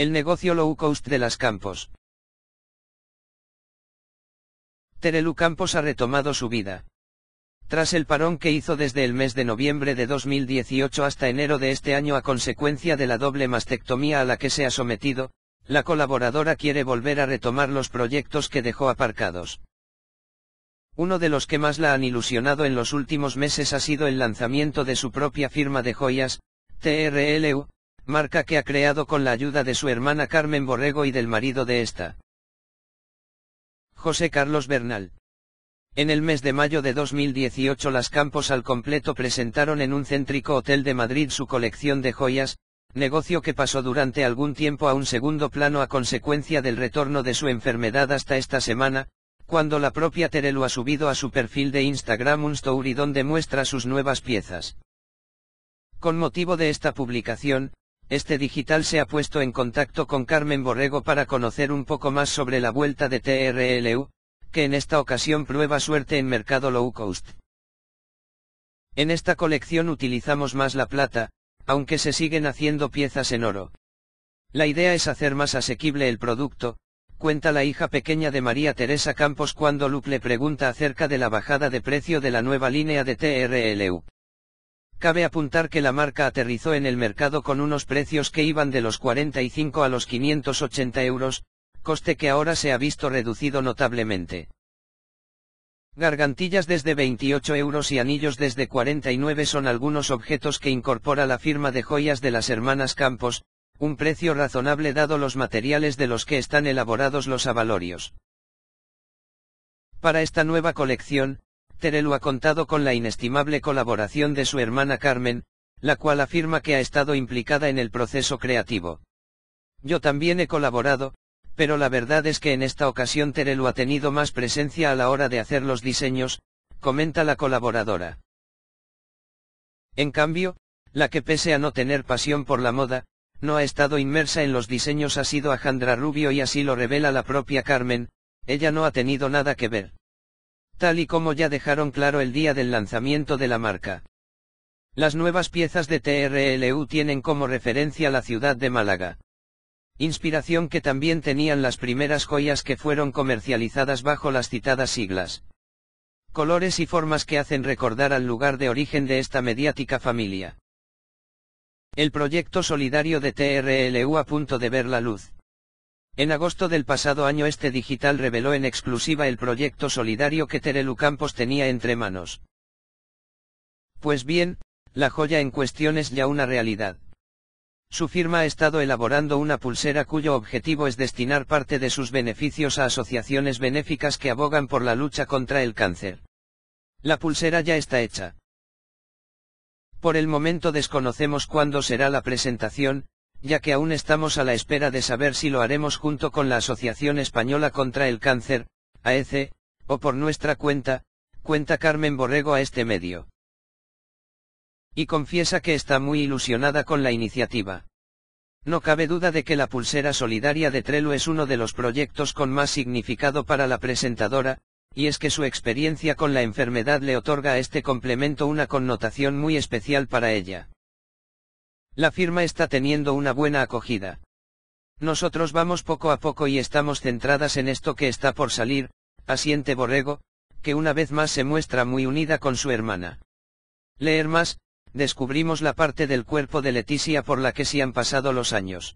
El negocio low cost de las Campos. Terelu Campos ha retomado su vida. Tras el parón que hizo desde el mes de noviembre de 2018 hasta enero de este año a consecuencia de la doble mastectomía a la que se ha sometido, la colaboradora quiere volver a retomar los proyectos que dejó aparcados. Uno de los que más la han ilusionado en los últimos meses ha sido el lanzamiento de su propia firma de joyas, TRLU, marca que ha creado con la ayuda de su hermana Carmen Borrego y del marido de esta. José Carlos Bernal. En el mes de mayo de 2018 las Campos al completo presentaron en un céntrico hotel de Madrid su colección de joyas, negocio que pasó durante algún tiempo a un segundo plano a consecuencia del retorno de su enfermedad hasta esta semana, cuando la propia Terelu ha subido a su perfil de Instagram un story donde muestra sus nuevas piezas. Con motivo de esta publicación, este digital se ha puesto en contacto con Carmen Borrego para conocer un poco más sobre la vuelta de TRLU, que en esta ocasión prueba suerte en mercado low cost. En esta colección utilizamos más la plata, aunque se siguen haciendo piezas en oro. La idea es hacer más asequible el producto, cuenta la hija pequeña de María Teresa Campos cuando Luke le pregunta acerca de la bajada de precio de la nueva línea de TRLU. Cabe apuntar que la marca aterrizó en el mercado con unos precios que iban de los 45 a los 580 euros, coste que ahora se ha visto reducido notablemente. Gargantillas desde 28 euros y anillos desde 49 son algunos objetos que incorpora la firma de joyas de las hermanas Campos, un precio razonable dado los materiales de los que están elaborados los avalorios. Para esta nueva colección, Terelu ha contado con la inestimable colaboración de su hermana Carmen, la cual afirma que ha estado implicada en el proceso creativo. Yo también he colaborado, pero la verdad es que en esta ocasión Terelu ha tenido más presencia a la hora de hacer los diseños, comenta la colaboradora. En cambio, la que pese a no tener pasión por la moda, no ha estado inmersa en los diseños ha sido Ajandra Rubio y así lo revela la propia Carmen, ella no ha tenido nada que ver tal y como ya dejaron claro el día del lanzamiento de la marca. Las nuevas piezas de TRLU tienen como referencia la ciudad de Málaga. Inspiración que también tenían las primeras joyas que fueron comercializadas bajo las citadas siglas. Colores y formas que hacen recordar al lugar de origen de esta mediática familia. El proyecto solidario de TRLU a punto de ver la luz. En agosto del pasado año este digital reveló en exclusiva el proyecto solidario que Terelu Campos tenía entre manos. Pues bien, la joya en cuestión es ya una realidad. Su firma ha estado elaborando una pulsera cuyo objetivo es destinar parte de sus beneficios a asociaciones benéficas que abogan por la lucha contra el cáncer. La pulsera ya está hecha. Por el momento desconocemos cuándo será la presentación, ya que aún estamos a la espera de saber si lo haremos junto con la Asociación Española contra el Cáncer, AEC, o por nuestra cuenta, cuenta Carmen Borrego a este medio. Y confiesa que está muy ilusionada con la iniciativa. No cabe duda de que la pulsera solidaria de Trello es uno de los proyectos con más significado para la presentadora, y es que su experiencia con la enfermedad le otorga a este complemento una connotación muy especial para ella. La firma está teniendo una buena acogida. Nosotros vamos poco a poco y estamos centradas en esto que está por salir, asiente Borrego, que una vez más se muestra muy unida con su hermana. Leer más, descubrimos la parte del cuerpo de Leticia por la que se han pasado los años.